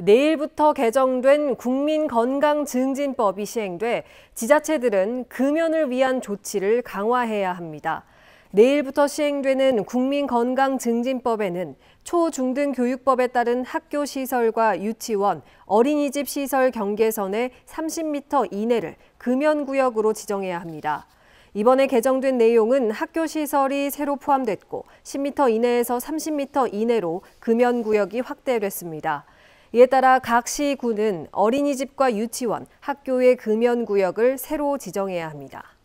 내일부터 개정된 국민건강증진법이 시행돼 지자체들은 금연을 위한 조치를 강화해야 합니다. 내일부터 시행되는 국민건강증진법에는 초중등교육법에 따른 학교 시설과 유치원, 어린이집 시설 경계선의 30m 이내를 금연구역으로 지정해야 합니다. 이번에 개정된 내용은 학교 시설이 새로 포함됐고 10m 이내에서 30m 이내로 금연구역이 확대됐습니다. 이에 따라 각 시군은 어린이집과 유치원, 학교의 금연 구역을 새로 지정해야 합니다.